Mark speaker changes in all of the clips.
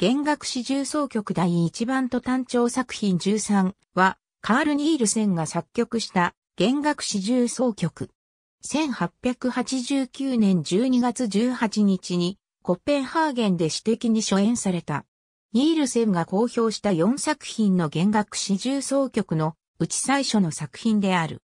Speaker 1: 弦楽四重奏曲第1番と単調作品13は、カール・ニールセンが作曲した弦楽四重奏曲。1889年12月18日にコッペンハーゲンで私的に初演された。ニールセンが公表した4作品の弦楽四重奏曲のうち最初の作品である。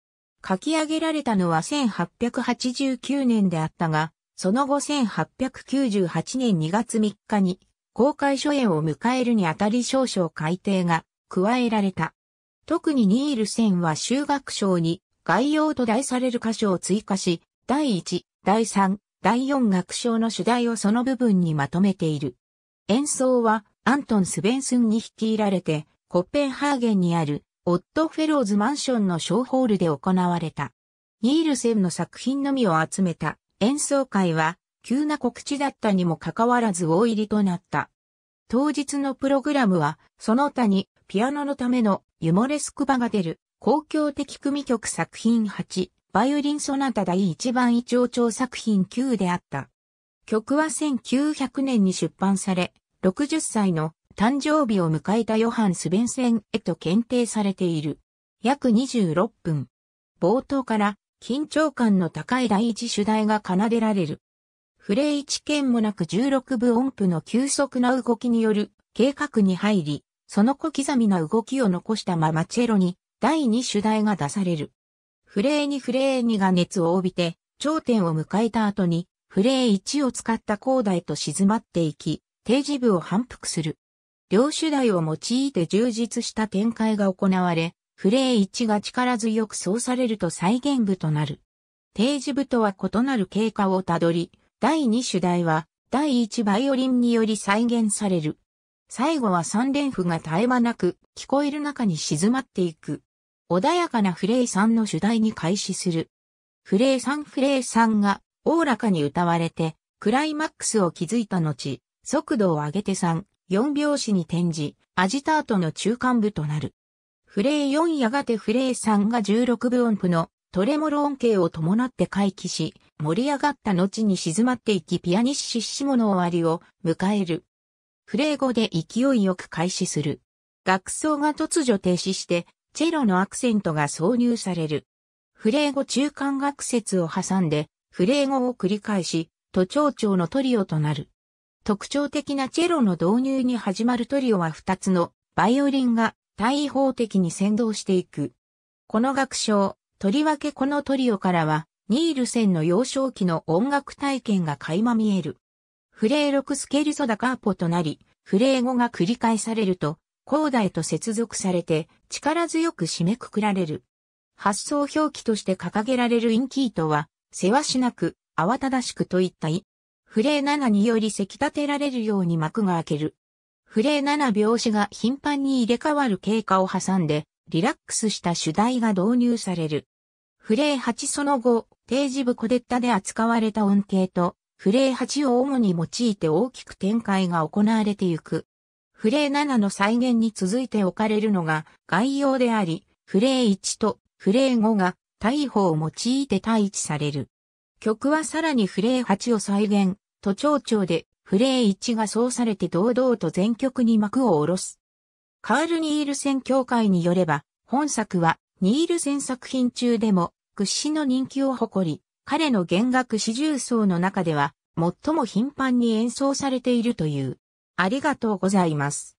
Speaker 1: 書き上げられたのは1889年であったが、その後1898年2月3日に公開初演を迎えるにあたり少々改定が加えられた。特にニールセンは修学賞に概要と題される箇所を追加し、第1、第3、第4学章の主題をその部分にまとめている。演奏はアントン・スベンスンに率いられて、コッペンハーゲンにあるオット・フェローズマンションのショーホールで行われた。ニールセンの作品のみを集めた演奏会は、急な告知だったにもかかわらず大入りとなった。当日のプログラムは、その他に、ピアノのためのユモレスクバが出る、公共的組曲作品8、バイオリンソナタ第1番一応調作品9であった。曲は1900年に出版され、60歳の誕生日を迎えたヨハン・スベンセンへと検定されている。約26分。冒頭から緊張感の高い第一主題が奏でられる。フレイ知見もなく16部音符の急速な動きによる計画に入り、その小刻みな動きを残したままチェロに第2主題が出される。フレイにフレイにが熱を帯びて頂点を迎えた後にフレイ1を使った高台と静まっていき、定時部を反復する。両主題を用いて充実した展開が行われ、フレイ1が力強くそうされると再現部となる。定時部とは異なる経過をたどり、第2主題は、第1バイオリンにより再現される。最後は三連符が絶え間なく、聞こえる中に静まっていく。穏やかなフレイさんの主題に開始する。フレイさんフレイさんが、おおらかに歌われて、クライマックスを築いた後、速度を上げて3、4拍子に転じ、アジタートの中間部となる。フレイ4やがてフレイ3が16分音符のトレモロ音形を伴って回帰し、盛り上がった後に静まっていきピアニッシッシモの終わりを迎える。フレー語で勢いよく開始する。楽奏が突如停止して、チェロのアクセントが挿入される。フレー語中間学説を挟んで、フレー語を繰り返し、都庁長のトリオとなる。特徴的なチェロの導入に始まるトリオは2つのバイオリンが対法的に先導していく。この学章、とりわけこのトリオからは、ニールセンの幼少期の音楽体験が垣間見える。フレーロクスケルソダカーポとなり、フレー語が繰り返されると、ダへと接続されて力強く締めくくられる。発想表記として掲げられるインキートは、せわしなく、慌ただしくといった意。フレー7によりせき立てられるように幕が開ける。フレー7拍子が頻繁に入れ替わる経過を挟んで、リラックスした主題が導入される。フレー8その後、定時部コデッタで扱われた音形と、フレー8を主に用いて大きく展開が行われていく。フレー7の再現に続いて置かれるのが概要であり、フレー1とフレー5が対砲を用いて対置される。曲はさらにフレー8を再現、都庁長でフレー1がそうされて堂々と全曲に幕を下ろす。カール・ニールセン協会によれば、本作はニールセン作品中でも屈指の人気を誇り、彼の弦楽四重奏の中では、最も頻繁に演奏されているという。ありがとうございます。